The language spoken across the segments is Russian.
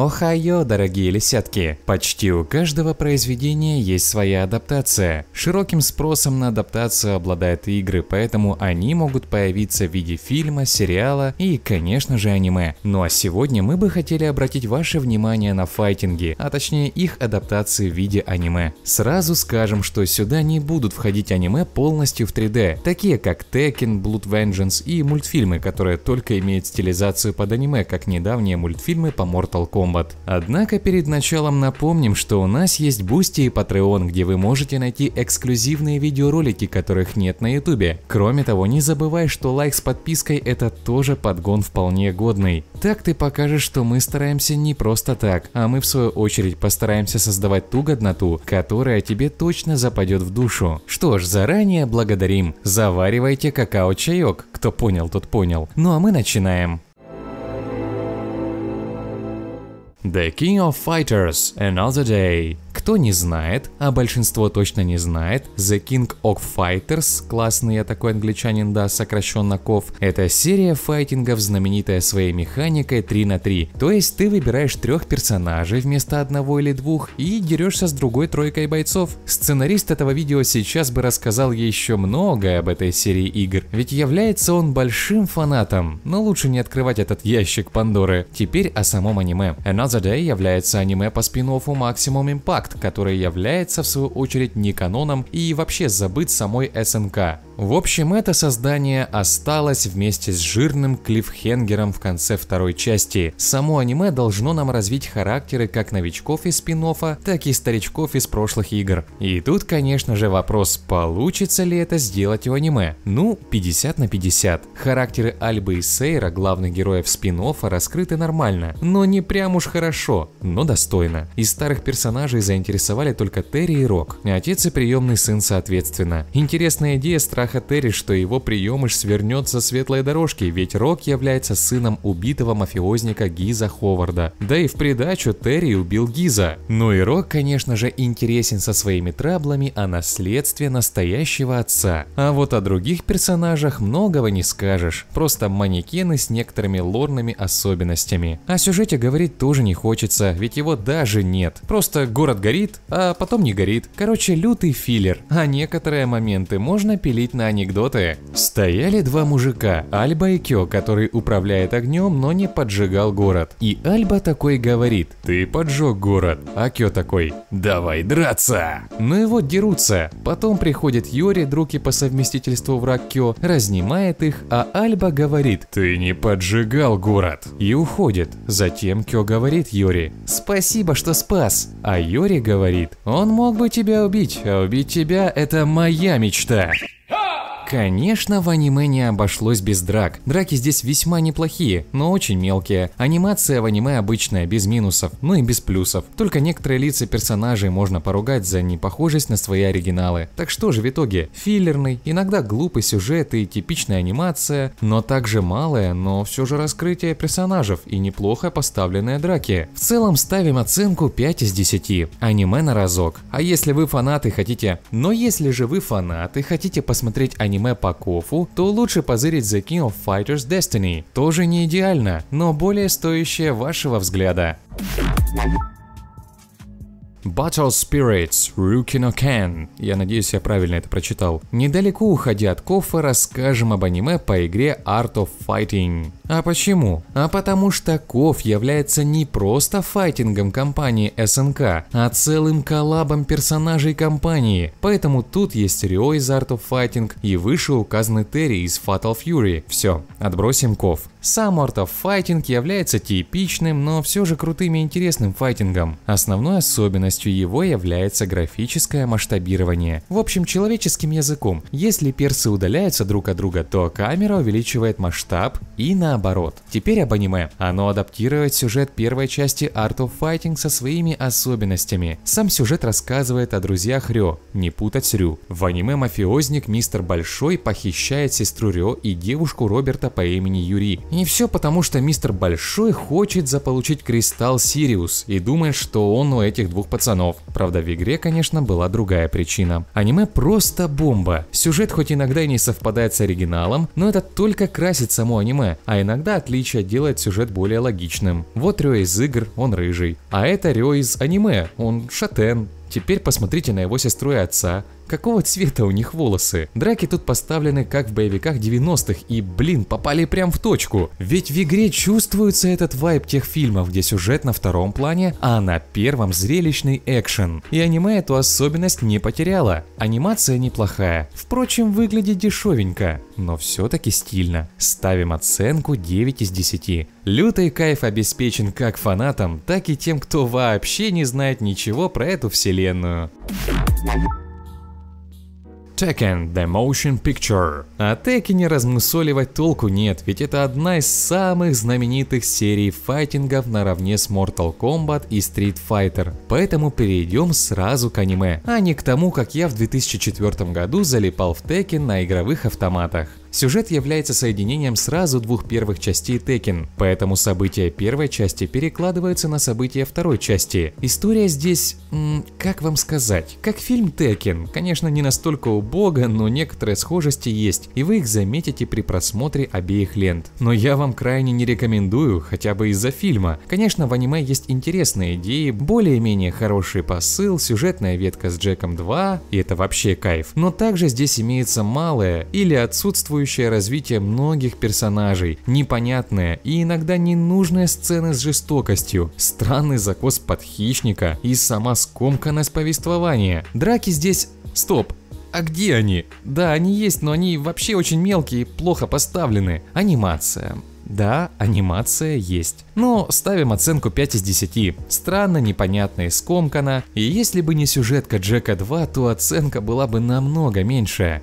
Охайо, дорогие лисятки! Почти у каждого произведения есть своя адаптация. Широким спросом на адаптацию обладают игры, поэтому они могут появиться в виде фильма, сериала и, конечно же, аниме. Ну а сегодня мы бы хотели обратить ваше внимание на файтинги, а точнее их адаптации в виде аниме. Сразу скажем, что сюда не будут входить аниме полностью в 3D, такие как Tekken, Blood Vengeance и мультфильмы, которые только имеют стилизацию под аниме, как недавние мультфильмы по Mortal Kombat. Kombat. Однако перед началом напомним, что у нас есть Boosty и Patreon, где вы можете найти эксклюзивные видеоролики, которых нет на YouTube. Кроме того, не забывай, что лайк с подпиской это тоже подгон вполне годный. Так ты покажешь, что мы стараемся не просто так, а мы в свою очередь постараемся создавать ту годноту, которая тебе точно западет в душу. Что ж, заранее благодарим. Заваривайте какао-чаек. Кто понял, тот понял. Ну а мы начинаем. The King of Fighters, another day. кто не знает, а большинство точно не знает, The King of Fighters, классный я такой англичанин, да, сокращенно Ков, это серия файтингов, знаменитая своей механикой 3 на 3. То есть ты выбираешь трех персонажей вместо одного или двух и дерешься с другой тройкой бойцов. Сценарист этого видео сейчас бы рассказал еще многое об этой серии игр, ведь является он большим фанатом, но лучше не открывать этот ящик Пандоры. Теперь о самом аниме. Another Day является аниме по спин-оффу Maximum Impact, которое является в свою очередь не каноном и вообще забыт самой СНК. В общем, это создание осталось вместе с жирным клиффхенгером в конце второй части. Само аниме должно нам развить характеры как новичков из спин так и старичков из прошлых игр. И тут, конечно же, вопрос, получится ли это сделать у аниме? Ну, 50 на 50. Характеры Альбы и Сейра, главных героев спин раскрыты нормально, но не прям уж хорошо, но достойно. Из старых персонажей заинтересовали только Терри и Рок, отец и приемный сын соответственно. Интересная идея страха страха Терри, что его приемыш свернет со светлой дорожки, ведь Рок является сыном убитого мафиозника Гиза Ховарда. Да и в придачу Терри убил Гиза. Ну и Рок, конечно же, интересен со своими траблами о наследстве настоящего отца. А вот о других персонажах многого не скажешь. Просто манекены с некоторыми лорными особенностями. О сюжете говорить тоже не хочется, ведь его даже нет. Просто город горит, а потом не горит. Короче, лютый филлер. А некоторые моменты можно пилить на анекдоты. Стояли два мужика, Альба и Кё, который управляет огнем, но не поджигал город. И Альба такой говорит, ты поджег город. А Кё такой, давай драться. Ну и вот дерутся. Потом приходит Йори, друг и по совместительству враг Кё, разнимает их, а Альба говорит, ты не поджигал город. И уходит. Затем Кё говорит Йори, спасибо, что спас. А Йори говорит, он мог бы тебя убить, а убить тебя это моя мечта. Конечно, в аниме не обошлось без драк. Драки здесь весьма неплохие, но очень мелкие. Анимация в аниме обычная, без минусов, ну и без плюсов. Только некоторые лица персонажей можно поругать за непохожесть на свои оригиналы. Так что же в итоге? Филлерный, иногда глупый сюжет и типичная анимация, но также малое, но все же раскрытие персонажей и неплохо поставленные драки. В целом ставим оценку 5 из 10. Аниме на разок. А если вы фанаты хотите... Но если же вы фанаты хотите посмотреть аниме аниме по Кофу, то лучше позырить The King of Fighters Destiny. Тоже не идеально, но более стоящее вашего взгляда. Battle Spirits Rukino Ken. Я надеюсь, я правильно это прочитал. Недалеко уходя от кофа, расскажем об аниме по игре Art of Fighting. А почему? А потому что Коф является не просто файтингом компании СНК, а целым коллабом персонажей компании. Поэтому тут есть Рио из Art of Fighting и вышеуказанный Терри из Fatal Fury. Все, отбросим Коф. Сам Art of Fighting является типичным, но все же крутым и интересным файтингом. Основной особенностью Особенностью его является графическое масштабирование. В общем, человеческим языком, если персы удаляются друг от друга, то камера увеличивает масштаб и наоборот. Теперь об аниме. Оно адаптирует сюжет первой части Art of Fighting со своими особенностями. Сам сюжет рассказывает о друзьях Рё, не путать с Рю. В аниме мафиозник мистер Большой похищает сестру Рё и девушку Роберта по имени Юри. И все потому, что мистер Большой хочет заполучить кристалл Сириус и думает, что он у этих двух пацанов. Правда, в игре, конечно, была другая причина. Аниме просто бомба. Сюжет хоть иногда и не совпадает с оригиналом, но это только красит само аниме, а иногда отличие делает сюжет более логичным. Вот Рё из игр, он рыжий. А это Рё из аниме, он шатен. Теперь посмотрите на его сестру и отца. Какого цвета у них волосы? Драки тут поставлены как в боевиках 90-х и, блин, попали прям в точку. Ведь в игре чувствуется этот вайб тех фильмов, где сюжет на втором плане, а на первом зрелищный экшен. И аниме эту особенность не потеряло. Анимация неплохая. Впрочем, выглядит дешевенько но все-таки стильно. Ставим оценку 9 из 10. Лютый кайф обеспечен как фанатам, так и тем, кто вообще не знает ничего про эту вселенную. Tekken The Motion Picture. О а Текине размысоливать толку нет, ведь это одна из самых знаменитых серий файтингов наравне с Mortal Kombat и Street Fighter. Поэтому перейдем сразу к аниме, а не к тому, как я в 2004 году залипал в Tekken на игровых автоматах. Сюжет является соединением сразу двух первых частей Tekken, поэтому события первой части перекладываются на события второй части. История здесь, м, как вам сказать, как фильм Tekken. Конечно, не настолько убого, но некоторые схожести есть, и вы их заметите при просмотре обеих лент. Но я вам крайне не рекомендую, хотя бы из-за фильма. Конечно, в аниме есть интересные идеи, более-менее хороший посыл, сюжетная ветка с Джеком 2, и это вообще кайф. Но также здесь имеется малое или отсутствует захватывающее развитие многих персонажей, непонятная и иногда ненужная сцена с жестокостью, странный закос под хищника и сама скомканность повествования. Драки здесь... Стоп, а где они? Да, они есть, но они вообще очень мелкие и плохо поставлены. Анимация. Да, анимация есть. Но ставим оценку 5 из 10. Странно, непонятно и скомкано. И если бы не сюжетка Джека 2, то оценка была бы намного меньше.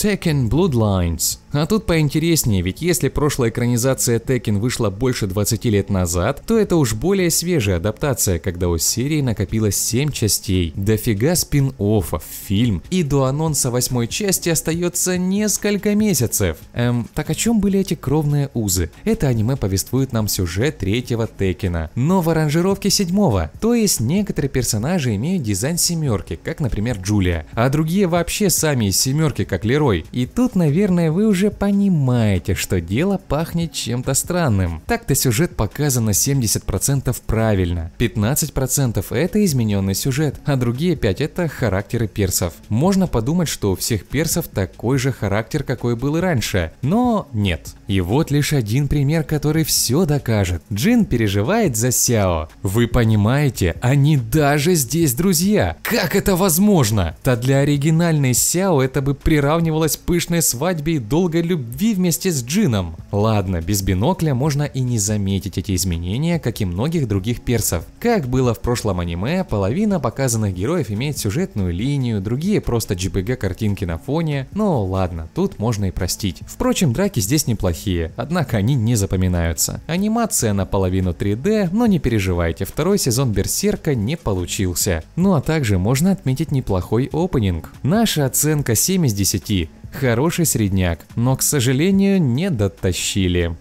Tekken Bloodlines. А тут поинтереснее, ведь если прошлая экранизация Tekken вышла больше 20 лет назад, то это уж более свежая адаптация, когда у серии накопилось 7 частей, дофига спин-оффов, фильм, и до анонса восьмой части остается несколько месяцев. Эм, так о чем были эти кровные узы? Это аниме повествует нам сюжет третьего Текена, но в аранжировке седьмого, то есть некоторые персонажи имеют дизайн семерки, как например Джулия, а другие вообще сами из семерки, как Лерой головой. И тут, наверное, вы уже понимаете, что дело пахнет чем-то странным. Так-то сюжет показан на 70% правильно, 15% это измененный сюжет, а другие 5% это характеры персов. Можно подумать, что у всех персов такой же характер, какой был и раньше, но нет. И вот лишь один пример, который все докажет. Джин переживает за Сяо. Вы понимаете, они даже здесь друзья. Как это возможно? Да для оригинальной Сяо это бы приравнивалось пышной свадьбе и долгой любви вместе с Джином. Ладно, без бинокля можно и не заметить эти изменения, как и многих других персов. Как было в прошлом аниме, половина показанных героев имеет сюжетную линию, другие просто JPG картинки на фоне. Но ладно, тут можно и простить. Впрочем, драки здесь неплохие неплохие, однако они не запоминаются. Анимация наполовину 3D, но не переживайте, второй сезон Берсерка не получился. Ну а также можно отметить неплохой опенинг. Наша оценка 7 из 10. Хороший средняк, но, к сожалению, не дотащили.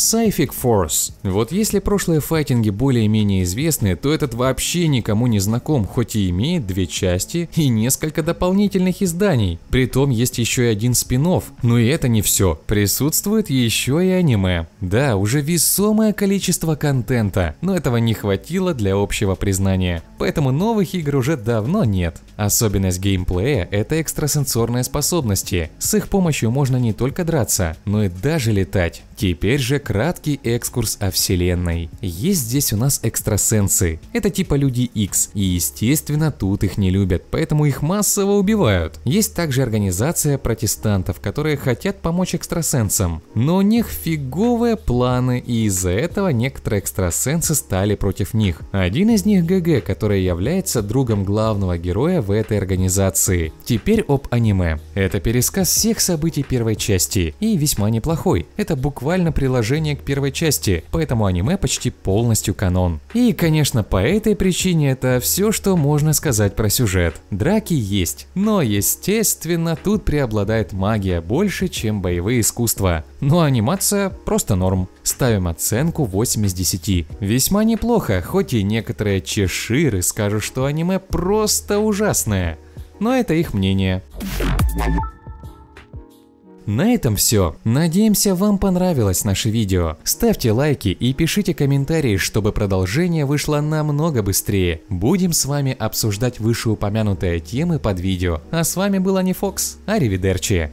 Сайфик Force. Вот если прошлые файтинги более-менее известны, то этот вообще никому не знаком, хоть и имеет две части и несколько дополнительных изданий. Притом есть еще и один спин -офф. Но и это не все. Присутствует еще и аниме. Да, уже весомое количество контента, но этого не хватило для общего признания. Поэтому новых игр уже давно нет. Особенность геймплея – это экстрасенсорные способности. С их помощью можно не только драться, но и даже летать. Теперь же краткий экскурс о Вселенной. Есть здесь у нас экстрасенсы. Это типа люди X, и естественно тут их не любят, поэтому их массово убивают. Есть также организация протестантов, которые хотят помочь экстрасенсам. Но у них фиговые планы, и из-за этого некоторые экстрасенсы стали против них. Один из них ГГ, который является другом главного героя в этой организации. Теперь об аниме. Это пересказ всех событий первой части, и весьма неплохой. Это буквально буквально приложение к первой части, поэтому аниме почти полностью канон. И, конечно, по этой причине это все, что можно сказать про сюжет. Драки есть, но, естественно, тут преобладает магия больше, чем боевые искусства. Но анимация просто норм. Ставим оценку 8 из 10. Весьма неплохо, хоть и некоторые чеширы скажут, что аниме просто ужасное. Но это их мнение. На этом все. Надеемся, вам понравилось наше видео. Ставьте лайки и пишите комментарии, чтобы продолжение вышло намного быстрее. Будем с вами обсуждать вышеупомянутые темы под видео. А с вами был Анифокс. Аривидерчи.